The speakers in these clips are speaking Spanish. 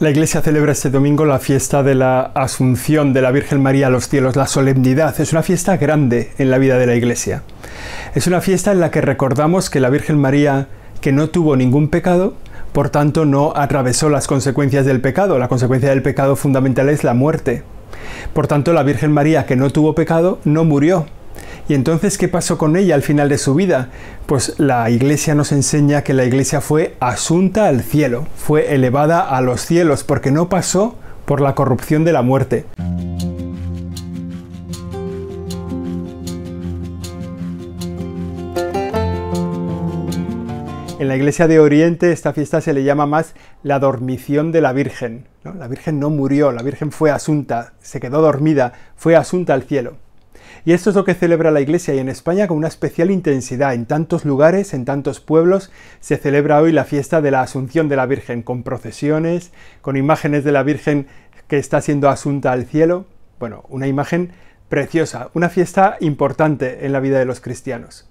La Iglesia celebra este domingo la fiesta de la Asunción de la Virgen María a los cielos, la solemnidad. Es una fiesta grande en la vida de la Iglesia. Es una fiesta en la que recordamos que la Virgen María, que no tuvo ningún pecado, por tanto no atravesó las consecuencias del pecado. La consecuencia del pecado fundamental es la muerte. Por tanto, la Virgen María, que no tuvo pecado, no murió, ¿Y entonces qué pasó con ella al final de su vida? Pues la iglesia nos enseña que la iglesia fue asunta al cielo, fue elevada a los cielos, porque no pasó por la corrupción de la muerte. En la iglesia de Oriente esta fiesta se le llama más la dormición de la Virgen. La Virgen no murió, la Virgen fue asunta, se quedó dormida, fue asunta al cielo. Y esto es lo que celebra la Iglesia y en España con una especial intensidad. En tantos lugares, en tantos pueblos, se celebra hoy la fiesta de la Asunción de la Virgen, con procesiones, con imágenes de la Virgen que está siendo asunta al cielo. Bueno, una imagen preciosa, una fiesta importante en la vida de los cristianos.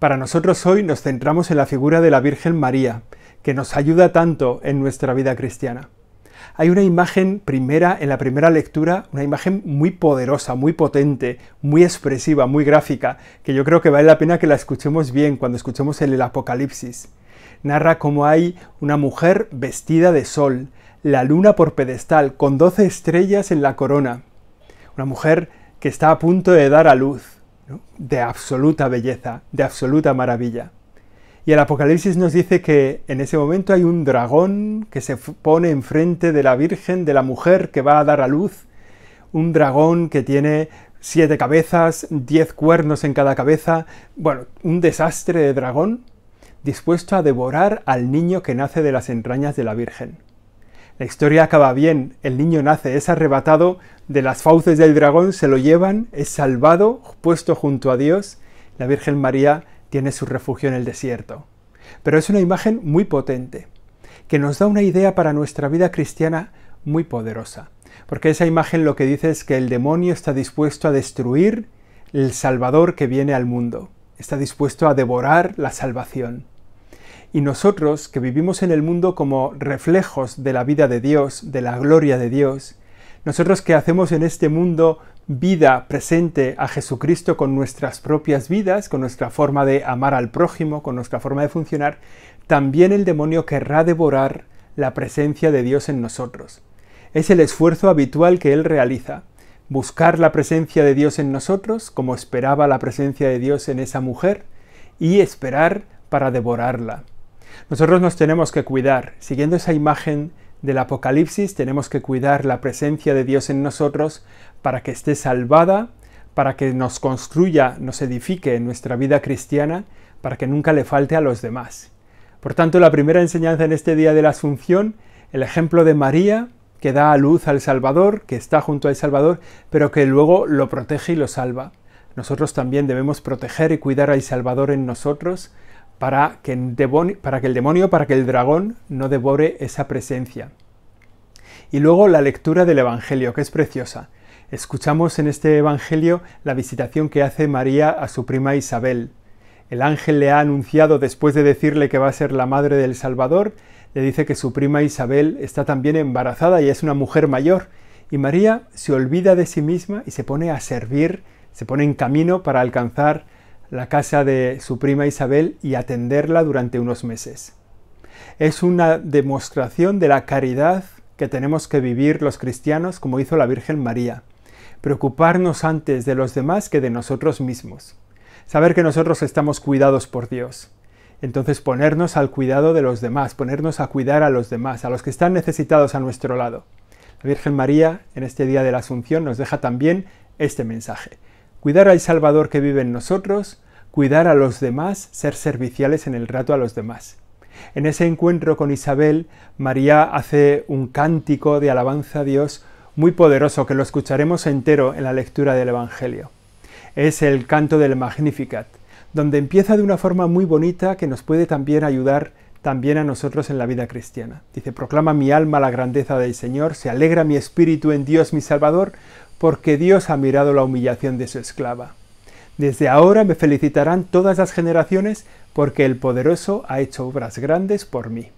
Para nosotros hoy nos centramos en la figura de la Virgen María, que nos ayuda tanto en nuestra vida cristiana hay una imagen primera, en la primera lectura, una imagen muy poderosa, muy potente, muy expresiva, muy gráfica, que yo creo que vale la pena que la escuchemos bien cuando escuchemos el, Apocalipsis. Narra cómo hay una mujer vestida de sol, la luna por pedestal, con doce estrellas en la corona. Una mujer que está a punto de dar a luz, de absoluta belleza, de absoluta maravilla. Y el Apocalipsis nos dice que en ese momento hay un dragón que se pone enfrente de la Virgen, de la mujer que va a dar a luz. Un dragón que tiene siete cabezas, diez cuernos en cada cabeza. Bueno, un desastre de dragón dispuesto a devorar al niño que nace de las entrañas de la Virgen. La historia acaba bien, el niño nace, es arrebatado de las fauces del dragón, se lo llevan, es salvado, puesto junto a Dios. La Virgen María tiene su refugio en el desierto. Pero es una imagen muy potente, que nos da una idea para nuestra vida cristiana muy poderosa, porque esa imagen lo que dice es que el demonio está dispuesto a destruir el Salvador que viene al mundo, está dispuesto a devorar la salvación. Y nosotros, que vivimos en el mundo como reflejos de la vida de Dios, de la gloria de Dios, nosotros que hacemos en este mundo vida presente a Jesucristo con nuestras propias vidas, con nuestra forma de amar al prójimo, con nuestra forma de funcionar, también el demonio querrá devorar la presencia de Dios en nosotros. Es el esfuerzo habitual que él realiza, buscar la presencia de Dios en nosotros, como esperaba la presencia de Dios en esa mujer, y esperar para devorarla. Nosotros nos tenemos que cuidar, siguiendo esa imagen del Apocalipsis tenemos que cuidar la presencia de Dios en nosotros para que esté salvada, para que nos construya, nos edifique en nuestra vida cristiana, para que nunca le falte a los demás. Por tanto, la primera enseñanza en este día de la Asunción, el ejemplo de María, que da a luz al Salvador, que está junto al Salvador, pero que luego lo protege y lo salva. Nosotros también debemos proteger y cuidar al Salvador en nosotros, para que, el demonio, para que el dragón no devore esa presencia. Y luego la lectura del Evangelio, que es preciosa. Escuchamos en este Evangelio la visitación que hace María a su prima Isabel. El ángel le ha anunciado, después de decirle que va a ser la madre del Salvador, le dice que su prima Isabel está también embarazada y es una mujer mayor. Y María se olvida de sí misma y se pone a servir, se pone en camino para alcanzar la casa de su prima Isabel y atenderla durante unos meses. Es una demostración de la caridad que tenemos que vivir los cristianos como hizo la Virgen María, preocuparnos antes de los demás que de nosotros mismos, saber que nosotros estamos cuidados por Dios. Entonces ponernos al cuidado de los demás, ponernos a cuidar a los demás, a los que están necesitados a nuestro lado. La Virgen María, en este día de la Asunción, nos deja también este mensaje. Cuidar al Salvador que vive en nosotros, cuidar a los demás, ser serviciales en el rato a los demás. En ese encuentro con Isabel, María hace un cántico de alabanza a Dios muy poderoso que lo escucharemos entero en la lectura del Evangelio. Es el canto del Magnificat, donde empieza de una forma muy bonita que nos puede también ayudar también a nosotros en la vida cristiana. Dice, proclama mi alma la grandeza del Señor, se alegra mi espíritu en Dios mi Salvador, porque Dios ha mirado la humillación de su esclava. Desde ahora me felicitarán todas las generaciones porque el poderoso ha hecho obras grandes por mí.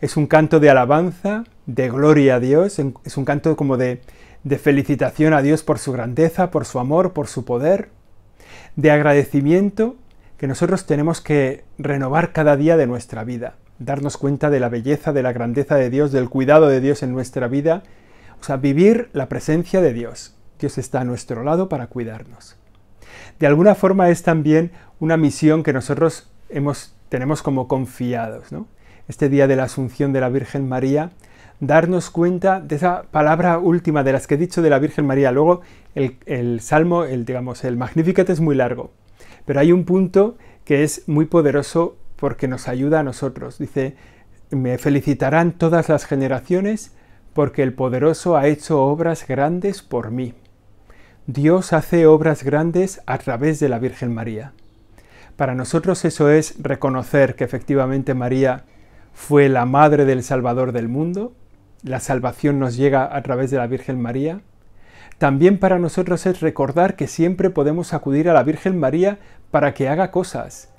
Es un canto de alabanza, de gloria a Dios, es un canto como de, felicitación a Dios por su grandeza, por su amor, por su poder, de agradecimiento que nosotros tenemos que renovar cada día de nuestra vida, darnos cuenta de la belleza, de la grandeza de Dios, del cuidado de Dios en nuestra vida, o sea, vivir la presencia de Dios. Dios está a nuestro lado para cuidarnos de alguna forma es también una misión que nosotros hemos, tenemos como confiados. ¿no? Este día de la Asunción de la Virgen María, darnos cuenta de esa palabra última de las que he dicho de la Virgen María. Luego el, Salmo, el, digamos, el Magnificat es muy largo, pero hay un punto que es muy poderoso porque nos ayuda a nosotros. Dice, me felicitarán todas las generaciones porque el poderoso ha hecho obras grandes por mí. Dios hace obras grandes a través de la Virgen María. Para nosotros eso es reconocer que efectivamente María fue la madre del Salvador del mundo, la salvación nos llega a través de la Virgen María. También para nosotros es recordar que siempre podemos acudir a la Virgen María para que haga cosas.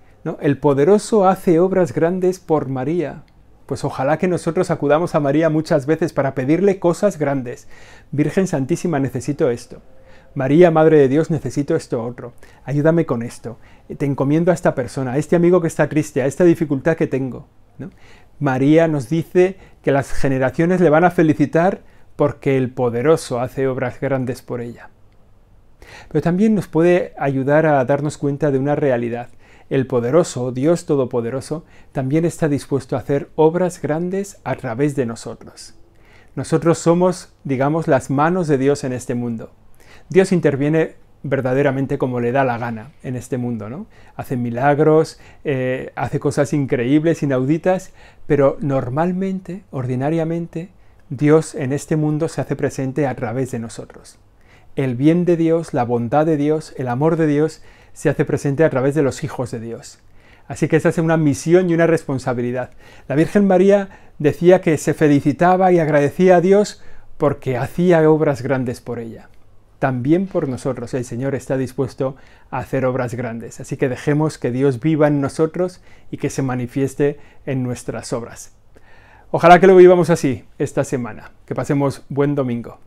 El poderoso hace obras grandes por María. Pues ojalá que nosotros acudamos a María muchas veces para pedirle cosas grandes. Virgen Santísima, necesito esto. María, Madre de Dios, necesito esto otro, ayúdame con esto, te encomiendo a esta persona, a este amigo que está triste, a esta dificultad que tengo. María nos dice que las generaciones le van a felicitar porque el poderoso hace obras grandes por ella. Pero también nos puede ayudar a darnos cuenta de una realidad. El poderoso, Dios Todopoderoso, también está dispuesto a hacer obras grandes a través de nosotros. Nosotros somos, digamos, las manos de Dios en este mundo. Dios interviene verdaderamente como le da la gana en este mundo, ¿no? Hace milagros, eh, hace cosas increíbles, inauditas, pero normalmente, ordinariamente, Dios en este mundo se hace presente a través de nosotros. El bien de Dios, la bondad de Dios, el amor de Dios se hace presente a través de los hijos de Dios. Así que esa es una misión y una responsabilidad. La Virgen María decía que se felicitaba y agradecía a Dios porque hacía obras grandes por ella también por nosotros el Señor está dispuesto a hacer obras grandes. Así que dejemos que Dios viva en nosotros y que se manifieste en nuestras obras. Ojalá que lo vivamos así esta semana. Que pasemos buen domingo.